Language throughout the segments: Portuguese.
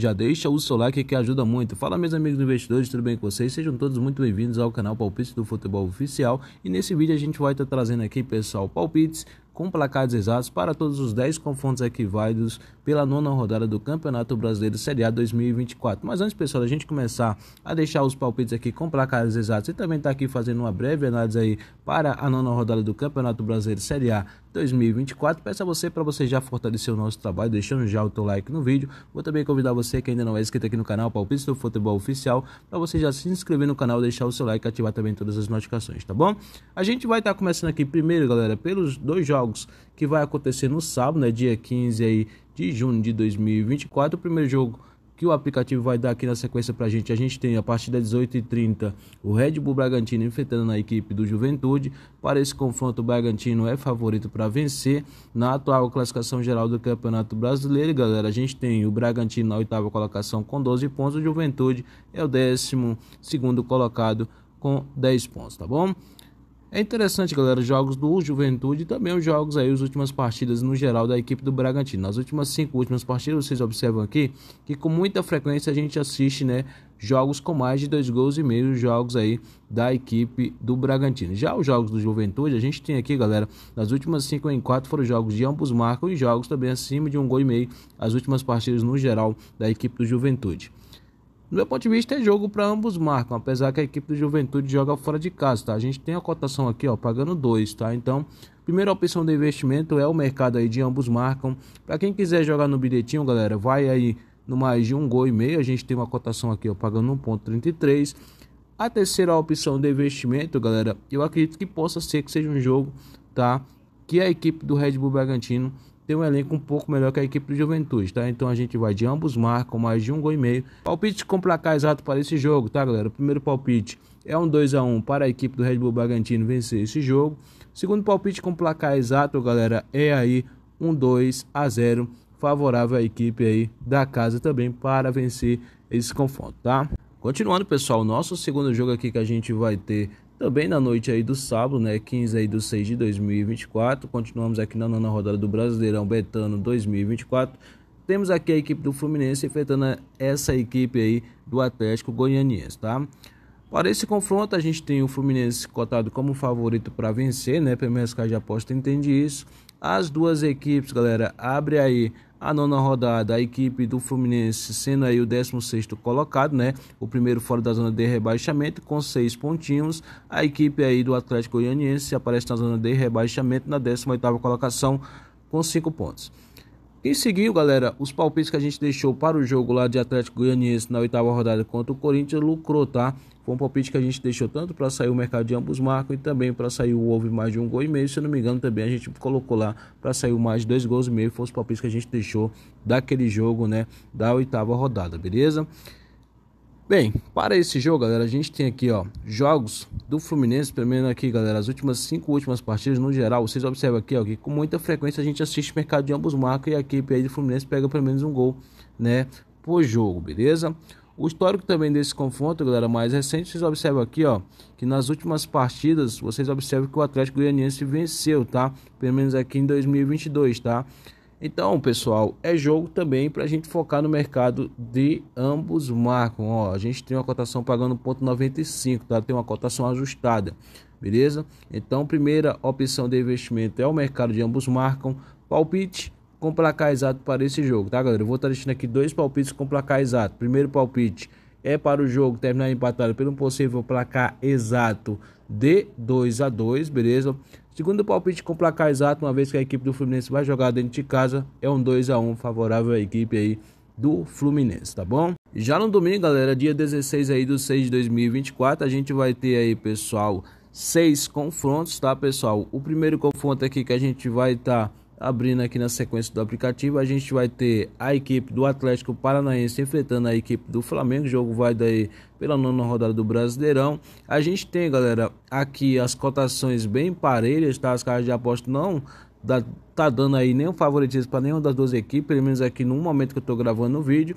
já deixa o seu like que ajuda muito. Fala meus amigos investidores, tudo bem com vocês? Sejam todos muito bem-vindos ao canal Palpites do Futebol Oficial. E nesse vídeo a gente vai estar tá trazendo aqui, pessoal, palpites com placares exatos para todos os 10 confrontos aqui válidos pela nona rodada do Campeonato Brasileiro Série A 2024. Mas antes, pessoal, a gente começar a deixar os palpites aqui com placares exatos e também estar tá aqui fazendo uma breve análise aí para a nona rodada do Campeonato Brasileiro Série A 2024. Peço a você para você já fortalecer o nosso trabalho, deixando já o teu like no vídeo. Vou também convidar você que ainda não é inscrito aqui no canal Palpites do Futebol Oficial para você já se inscrever no canal, deixar o seu like e ativar também todas as notificações, tá bom? A gente vai estar tá começando aqui primeiro, galera, pelos dois jogos que vai acontecer no sábado, né, dia 15 aí de junho de 2024. O primeiro jogo que o aplicativo vai dar aqui na sequência para a gente. A gente tem a partir das 18h30 o Red Bull Bragantino enfrentando a equipe do Juventude. Para esse confronto, o Bragantino é favorito para vencer. Na atual classificação geral do Campeonato Brasileiro, galera, a gente tem o Bragantino na oitava colocação com 12 pontos. O Juventude é o décimo segundo colocado com 10 pontos, tá bom? É interessante, galera, os jogos do Juventude e também os jogos aí, as últimas partidas no geral da equipe do Bragantino. Nas últimas cinco últimas partidas, vocês observam aqui que com muita frequência a gente assiste, né, jogos com mais de dois gols e meio, jogos aí da equipe do Bragantino. Já os jogos do Juventude, a gente tem aqui, galera, nas últimas cinco em quatro foram jogos de ambos marcos e jogos também acima de um gol e meio, as últimas partidas no geral da equipe do Juventude. Do meu ponto de vista, é jogo para ambos marcam, apesar que a equipe do Juventude joga fora de casa, tá? A gente tem a cotação aqui, ó, pagando dois, tá? Então, primeira opção de investimento é o mercado aí de ambos marcam. Para quem quiser jogar no bilhetinho, galera, vai aí no mais de um gol e meio, a gente tem uma cotação aqui, ó, pagando 1.33. A terceira opção de investimento, galera, eu acredito que possa ser que seja um jogo, tá? Que a equipe do Red Bull Bragantino tem um elenco um pouco melhor que a equipe do Juventude, tá? Então a gente vai de ambos marcam mais de um gol e meio. Palpite com placar exato para esse jogo, tá, galera? O primeiro palpite é um 2 a 1 para a equipe do Red Bull Bragantino vencer esse jogo. segundo palpite com placar exato, galera, é aí um 2 a 0 favorável à equipe aí da casa também para vencer esse confronto, tá? Continuando, pessoal, nosso segundo jogo aqui que a gente vai ter também na noite aí do sábado, né, 15 aí do 6 de 2024, continuamos aqui na nona rodada do Brasileirão Betano 2024. Temos aqui a equipe do Fluminense enfrentando essa equipe aí do Atlético Goianiense, tá? Para esse confronto, a gente tem o Fluminense cotado como favorito para vencer, né? PMSK de aposta entende isso. As duas equipes, galera, abre aí a nona rodada, a equipe do Fluminense sendo aí o 16 colocado, né? O primeiro fora da zona de rebaixamento com seis pontinhos. A equipe aí do Atlético Goianiense aparece na zona de rebaixamento na 18 colocação com cinco pontos. E seguiu, galera, os palpites que a gente deixou para o jogo lá de Atlético Goianiense na oitava rodada contra o Corinthians lucrou, tá? Foi um palpite que a gente deixou tanto para sair o mercado de ambos marcos e também para sair o houve mais de um gol e meio. Se eu não me engano, também a gente colocou lá para sair o mais dois gols e meio. Foi os palpites que a gente deixou daquele jogo, né? Da oitava rodada, beleza? Bem, para esse jogo, galera, a gente tem aqui, ó, jogos do Fluminense, pelo menos aqui, galera, as últimas cinco últimas partidas no geral. Vocês observam aqui, ó, que com muita frequência a gente assiste mercado de ambos marcos e a equipe aí do Fluminense pega pelo menos um gol, né, por jogo, beleza? O histórico também desse confronto, galera, mais recente, vocês observam aqui, ó, que nas últimas partidas, vocês observam que o Atlético Goianiense venceu, tá? Pelo menos aqui em 2022, tá? Então, pessoal, é jogo também para a gente focar no mercado de ambos marcam. Ó, a gente tem uma cotação pagando 0,95, tá? Tem uma cotação ajustada, beleza? Então, primeira opção de investimento é o mercado de ambos marcam. Palpite com placar exato para esse jogo, tá, galera? Eu vou estar deixando aqui dois palpites com placar exato. Primeiro palpite é para o jogo terminar empatado pelo possível placar exato de 2 a 2, beleza? Segundo palpite com placar exato, uma vez que a equipe do Fluminense vai jogar dentro de casa, é um 2 a 1 favorável à equipe aí do Fluminense, tá bom? Já no domingo, galera, dia 16 aí do 6 de 2024, a gente vai ter aí, pessoal, seis confrontos, tá, pessoal? O primeiro confronto aqui que a gente vai estar tá Abrindo aqui na sequência do aplicativo, a gente vai ter a equipe do Atlético Paranaense enfrentando a equipe do Flamengo. O jogo vai daí pela nona rodada do Brasileirão. A gente tem, galera, aqui as cotações bem parelhas, tá? As caras de aposta não tá dando aí nenhum favoritismo para nenhuma das duas equipes, pelo menos aqui no momento que eu tô gravando o vídeo.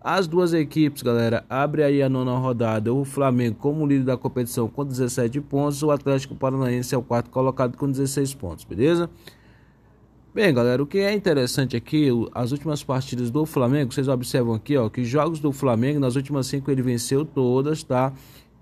As duas equipes, galera, abre aí a nona rodada. O Flamengo, como líder da competição, com 17 pontos. O Atlético Paranaense é o quarto colocado com 16 pontos, beleza? Bem, galera, o que é interessante aqui, as últimas partidas do Flamengo, vocês observam aqui, ó, que jogos do Flamengo, nas últimas cinco ele venceu todas, tá?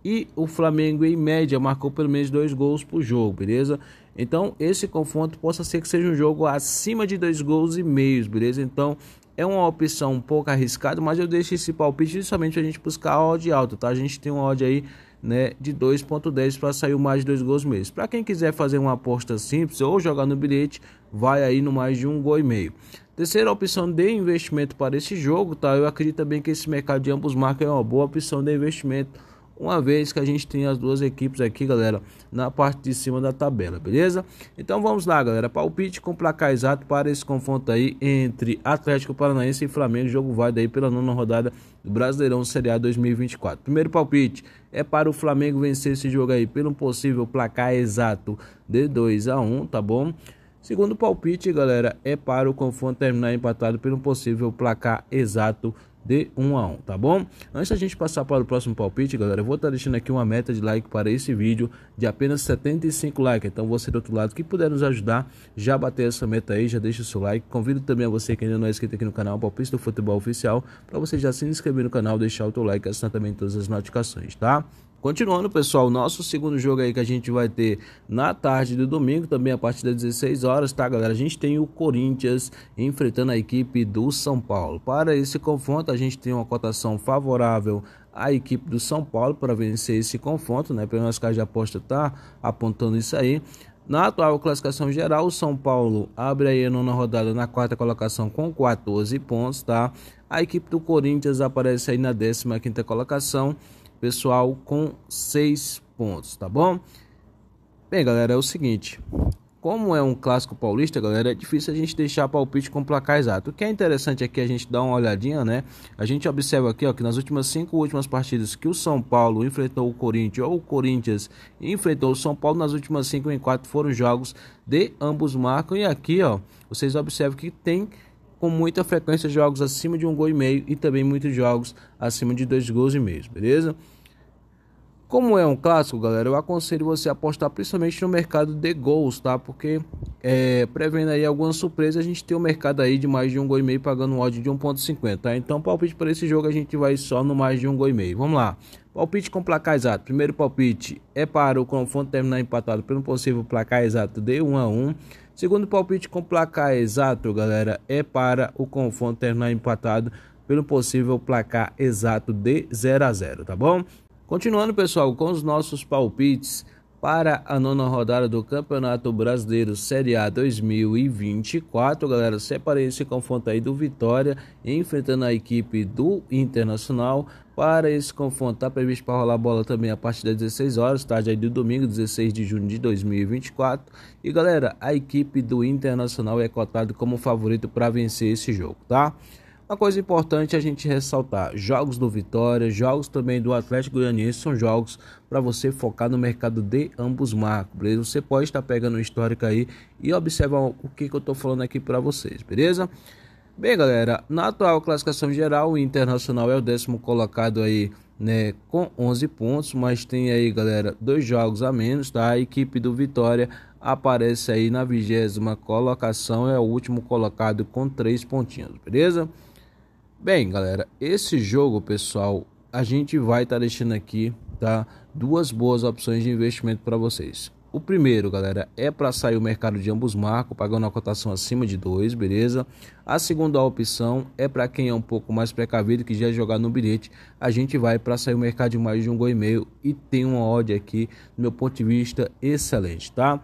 E o Flamengo, em média, marcou pelo menos dois gols por jogo, beleza? Então, esse confronto possa ser que seja um jogo acima de dois gols e meio, beleza? Então, é uma opção um pouco arriscada, mas eu deixo esse palpite justamente a gente buscar a odd alta, tá? A gente tem uma odd aí né, de 2.10 para sair mais de dois gols mês. Para quem quiser fazer uma aposta simples ou jogar no bilhete, vai aí no mais de um gol e meio. Terceira opção de investimento para esse jogo, tá? Eu acredito também que esse mercado de ambos marcas é uma boa opção de investimento, uma vez que a gente tem as duas equipes aqui, galera, na parte de cima da tabela, beleza? Então vamos lá, galera, palpite com placar exato para esse confronto aí entre Atlético Paranaense e Flamengo, o jogo vai daí pela nona rodada do Brasileirão Série A 2024. Primeiro palpite é para o Flamengo vencer esse jogo aí pelo possível placar exato de 2 a 1, tá bom? Segundo palpite, galera, é para o confronto terminar empatado pelo possível placar exato de 1 um a 1, um, tá bom? Antes da gente passar para o próximo palpite, galera, eu vou estar tá deixando aqui uma meta de like para esse vídeo de apenas 75 likes. Então você do outro lado que puder nos ajudar, já bater essa meta aí, já deixa o seu like. Convido também a você que ainda não é inscrito aqui no canal Palpite do Futebol Oficial, para você já se inscrever no canal, deixar o seu like, e assinar também todas as notificações, tá? Continuando, pessoal, nosso segundo jogo aí que a gente vai ter na tarde do domingo, também a partir das 16 horas, tá, galera? A gente tem o Corinthians enfrentando a equipe do São Paulo. Para esse confronto, a gente tem uma cotação favorável à equipe do São Paulo para vencer esse confronto, né? Pelo menos a de aposta tá apontando isso aí. Na atual classificação geral, o São Paulo abre aí a nona rodada na quarta colocação com 14 pontos, tá? A equipe do Corinthians aparece aí na 15 quinta colocação pessoal com 6 pontos, tá bom? Bem, galera, é o seguinte. Como é um clássico paulista, galera, é difícil a gente deixar palpite com placar exato. O que é interessante aqui é a gente dar uma olhadinha, né? A gente observa aqui, ó, que nas últimas cinco últimas partidas que o São Paulo enfrentou o Corinthians ou o Corinthians enfrentou o São Paulo, nas últimas cinco em quatro foram jogos de ambos marcam. E aqui, ó, vocês observam que tem com muita frequência jogos acima de um gol e meio e também muitos jogos acima de dois gols e meio, beleza? Como é um clássico, galera, eu aconselho você a apostar principalmente no mercado de gols, tá? Porque é, prevendo aí alguma surpresa, a gente tem o um mercado aí de mais de um gol e meio pagando um odd de 1.50, tá? Então, palpite para esse jogo a gente vai só no mais de um gol e meio. Vamos lá. Palpite com placar exato. Primeiro palpite é para o confronto terminar empatado pelo possível placar exato de 1 a 1. Segundo palpite com placar exato, galera, é para o confronto terminar empatado pelo possível placar exato de 0 a 0, tá bom? Continuando, pessoal, com os nossos palpites para a nona rodada do Campeonato Brasileiro Série A 2024. Galera, separei esse confronto aí do Vitória, enfrentando a equipe do Internacional. Para esse confronto, tá previsto para rolar bola também a partir das 16 horas, tarde aí do domingo, 16 de junho de 2024. E galera, a equipe do Internacional é cotada como favorito para vencer esse jogo, tá? Uma coisa importante a gente ressaltar: jogos do Vitória, jogos também do Atlético Goianiense são jogos para você focar no mercado de ambos marcos, beleza? Você pode estar pegando o histórico aí e observar o que, que eu estou falando aqui para vocês, beleza? Bem, galera, na atual classificação geral, o Internacional é o décimo colocado aí, né, com 11 pontos, mas tem aí, galera, dois jogos a menos, tá? A equipe do Vitória aparece aí na vigésima colocação, é o último colocado com três pontinhos, beleza? Bem, galera, esse jogo, pessoal, a gente vai estar tá deixando aqui, tá? Duas boas opções de investimento para vocês. O primeiro, galera, é para sair o mercado de ambos marcos, pagando uma cotação acima de 2, beleza? A segunda opção é para quem é um pouco mais precavido, que já jogar no bilhete. A gente vai para sair o mercado de mais de um gol e meio e tem uma odd aqui, do meu ponto de vista, excelente, tá?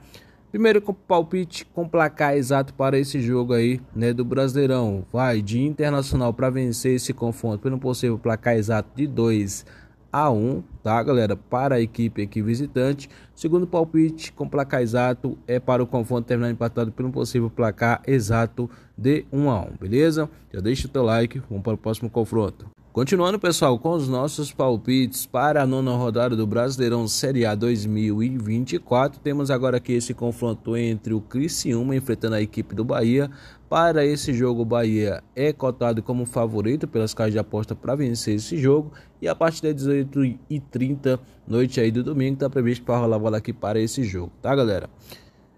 Primeiro palpite com placar exato para esse jogo aí, né, do Brasileirão. Vai de Internacional para vencer esse confronto pelo possível placar exato de 2 a 1, um, tá, galera? Para a equipe aqui visitante. Segundo palpite com placar exato é para o confronto terminar empatado por um possível placar exato de 1 um a 1, um, beleza? Já deixa o teu like, vamos para o próximo confronto. Continuando, pessoal, com os nossos palpites para a nona rodada do Brasileirão Série A 2024, temos agora aqui esse confronto entre o Criciúma enfrentando a equipe do Bahia. Para esse jogo, o Bahia é cotado como favorito pelas casas de aposta para vencer esse jogo. E a partir das 18h30, noite aí do domingo, está previsto para rolar bola aqui para esse jogo, tá, galera?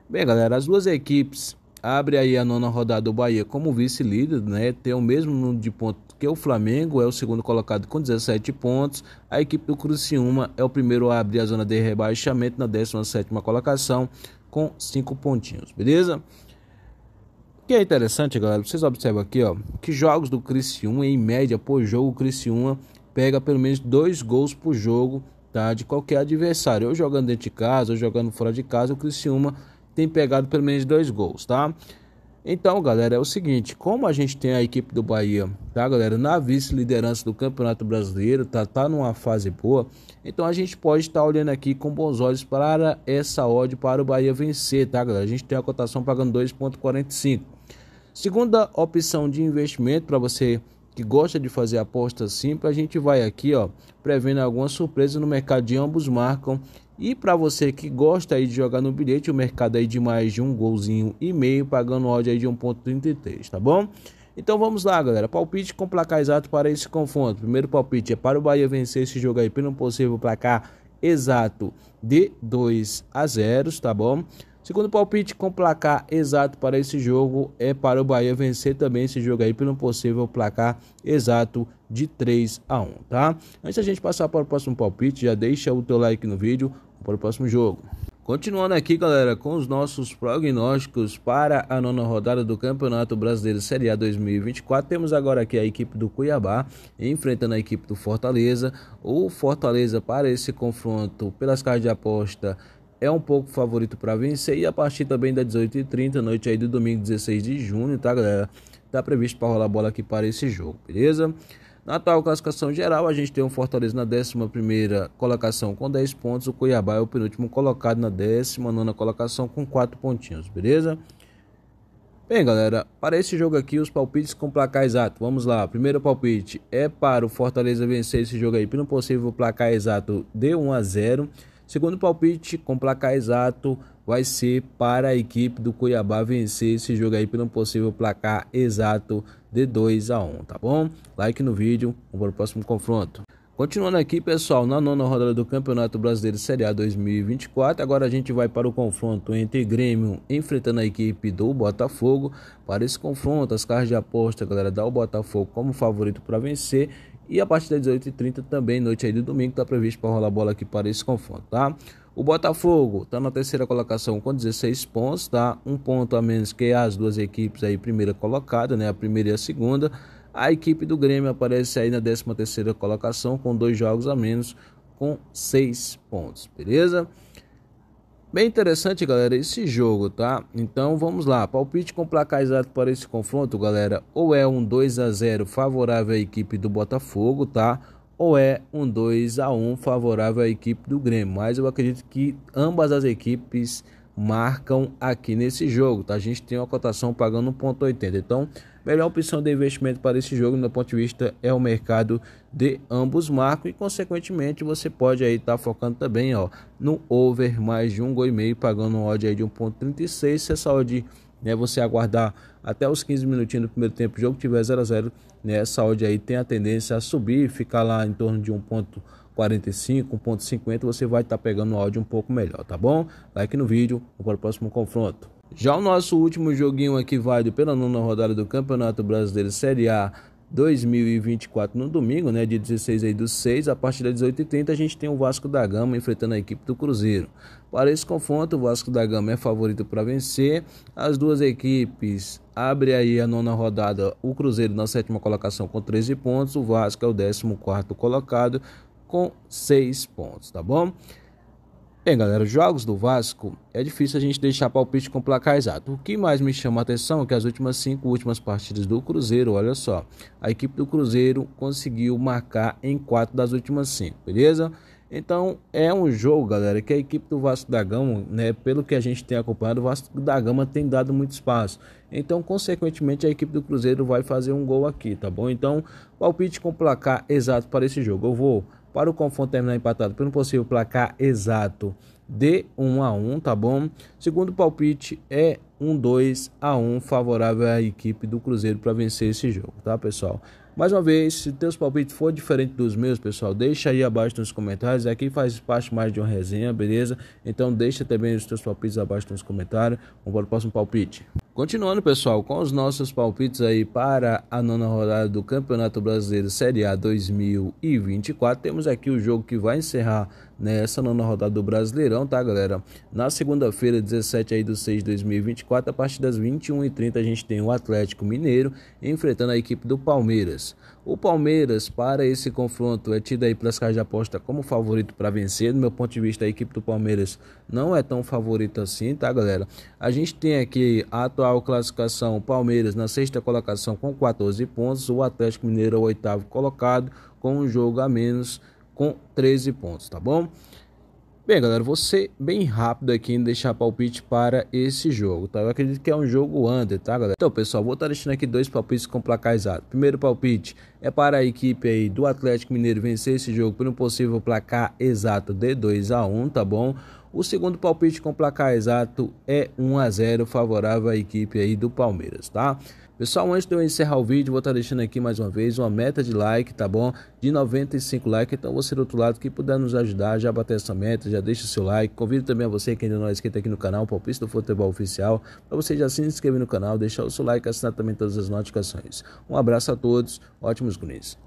Bem, galera, as duas equipes abre aí a nona rodada do Bahia como vice-líder, né? Tem o mesmo número de pontos porque o Flamengo é o segundo colocado com 17 pontos, a equipe do Cruzeiro é o primeiro a abrir a zona de rebaixamento na 17ª colocação com 5 pontinhos, beleza? O que é interessante, galera, vocês observam aqui, ó, que jogos do Criciúma, em média, por jogo, o Criciúma pega pelo menos dois gols por jogo, tá, de qualquer adversário, ou jogando dentro de casa, ou jogando fora de casa, o Criciúma tem pegado pelo menos dois gols, tá? Então, galera, é o seguinte, como a gente tem a equipe do Bahia, tá, galera, na vice-liderança do Campeonato Brasileiro, tá, tá numa fase boa, então a gente pode estar tá olhando aqui com bons olhos para essa odd para o Bahia vencer, tá, galera? A gente tem a cotação pagando 2.45. Segunda opção de investimento para você que gosta de fazer apostas simples, a gente vai aqui, ó, prevendo alguma surpresa no mercado de ambos marcam e para você que gosta aí de jogar no bilhete, o mercado aí de mais de um golzinho e meio, pagando odd aí de 1.33, tá bom? Então vamos lá, galera. Palpite com placar exato para esse confronto. Primeiro palpite é para o Bahia vencer esse jogo aí pelo possível placar exato de 2 a 0, tá bom? Segundo palpite com placar exato para esse jogo é para o Bahia vencer também esse jogo aí pelo possível placar exato de 3 a 1, tá? Antes da gente passar para o próximo palpite, já deixa o teu like no vídeo, para o próximo jogo. Continuando aqui, galera, com os nossos prognósticos para a nona rodada do Campeonato Brasileiro Série A 2024, temos agora aqui a equipe do Cuiabá enfrentando a equipe do Fortaleza. O Fortaleza para esse confronto pelas cartas de aposta é um pouco favorito para vencer e a partir também das 18h30, noite aí do domingo 16 de junho, tá, galera? Tá previsto para rolar bola aqui para esse jogo, beleza? Na atual classificação geral, a gente tem o Fortaleza na 11 colocação com 10 pontos, o Cuiabá é o penúltimo colocado na 19 colocação com 4 pontinhos, beleza? Bem, galera, para esse jogo aqui, os palpites com placar exato. Vamos lá, primeiro palpite é para o Fortaleza vencer esse jogo aí pelo possível placar exato de 1 a 0. Segundo palpite com placar exato vai ser para a equipe do Cuiabá vencer esse jogo aí pelo possível placar exato de 2 a 1, tá bom? Like no vídeo, vamos para o próximo confronto. Continuando aqui, pessoal, na nona rodada do Campeonato Brasileiro Série A 2024, agora a gente vai para o confronto entre Grêmio enfrentando a equipe do Botafogo. Para esse confronto, as cartas de aposta, galera, dá o Botafogo como favorito para vencer e a partir das 18h30 também, noite aí de domingo, tá previsto para rolar bola aqui para esse confronto, tá? O Botafogo está na terceira colocação com 16 pontos, tá? Um ponto a menos que as duas equipes aí, primeira colocada, né? A primeira e a segunda. A equipe do Grêmio aparece aí na 13 terceira colocação com dois jogos a menos, com seis pontos, beleza? Bem interessante, galera, esse jogo, tá? Então vamos lá, palpite com placar exato para esse confronto, galera. Ou é um 2 a 0 favorável à equipe do Botafogo, tá? ou é um 2 a 1 favorável à equipe do Grêmio. Mas eu acredito que ambas as equipes marcam aqui nesse jogo. Tá? A gente tem uma cotação pagando 1,80. Então, melhor opção de investimento para esse jogo, do ponto de vista, é o mercado de ambos marcos. E, consequentemente, você pode aí estar tá focando também ó, no over mais de um gol e meio, pagando um odd aí de 1,36. Se essa odd né? Você aguardar até os 15 minutinhos do primeiro tempo, o jogo tiver 0 a 0, né? Essa aí tem a tendência a subir, ficar lá em torno de 1.45, 1.50, você vai estar tá pegando o áudio um pouco melhor, tá bom? Like no vídeo, vamos para o próximo confronto. Já o nosso último joguinho aqui vai pela nona rodada do Campeonato Brasileiro Série A 2024 no domingo, né, dia 16 aí do 6, a partir das 18h30 a gente tem o Vasco da Gama enfrentando a equipe do Cruzeiro. Para esse confronto, o Vasco da Gama é favorito para vencer. As duas equipes abrem aí a nona rodada, o Cruzeiro na sétima colocação com 13 pontos, o Vasco é o 14 colocado com 6 pontos, tá bom? Bem, galera, jogos do Vasco é difícil a gente deixar palpite com placar exato. O que mais me chama a atenção é que as últimas cinco últimas partidas do Cruzeiro, olha só, a equipe do Cruzeiro conseguiu marcar em quatro das últimas cinco, beleza? Então é um jogo, galera, que a equipe do Vasco da Gama, né, pelo que a gente tem acompanhado, o Vasco da Gama tem dado muito espaço. Então, consequentemente, a equipe do Cruzeiro vai fazer um gol aqui, tá bom? Então, palpite com placar exato para esse jogo. Eu vou para o confronto terminar empatado pelo um possível placar exato de 1 a 1, tá bom? Segundo palpite é um 2 a 1 favorável à equipe do Cruzeiro para vencer esse jogo, tá, pessoal? Mais uma vez, se teus palpites for diferente dos meus, pessoal, deixa aí abaixo nos comentários. Aqui é faz parte mais de uma resenha, beleza? Então deixa também os teus palpites abaixo nos comentários. Vamos para o próximo palpite. Continuando, pessoal, com os nossos palpites aí para a nona rodada do Campeonato Brasileiro Série A 2024, temos aqui o jogo que vai encerrar nessa nona rodada do Brasileirão, tá, galera? Na segunda-feira, 17 aí do 6 de 2024, a partir das 21h30, a gente tem o Atlético Mineiro enfrentando a equipe do Palmeiras. O Palmeiras, para esse confronto, é tido aí pelas casas de aposta como favorito para vencer. Do meu ponto de vista, a equipe do Palmeiras não é tão favorita assim, tá, galera? A gente tem aqui a atual classificação: Palmeiras na sexta colocação com 14 pontos, o Atlético Mineiro, o oitavo colocado, com um jogo a menos, com 13 pontos, tá bom? Bem, galera, vou ser bem rápido aqui em deixar palpite para esse jogo, tá? Eu acredito que é um jogo under, tá, galera? Então, pessoal, vou estar tá deixando aqui dois palpites com placar exato. Primeiro palpite é para a equipe aí do Atlético Mineiro vencer esse jogo por um possível placar exato de 2 a 1 tá bom? O segundo palpite com placar exato é 1 a 0 favorável à equipe aí do Palmeiras, tá? Pessoal, antes de eu encerrar o vídeo, vou estar tá deixando aqui mais uma vez uma meta de like, tá bom? De 95 likes, então você do outro lado que puder nos ajudar, já bater essa meta, já deixa o seu like. Convido também a você que ainda não é inscrito aqui no canal, Palpite do Futebol Oficial, para você já se inscrever no canal, deixar o seu like, assinar também todas as notificações. Um abraço a todos, ótimos gunis.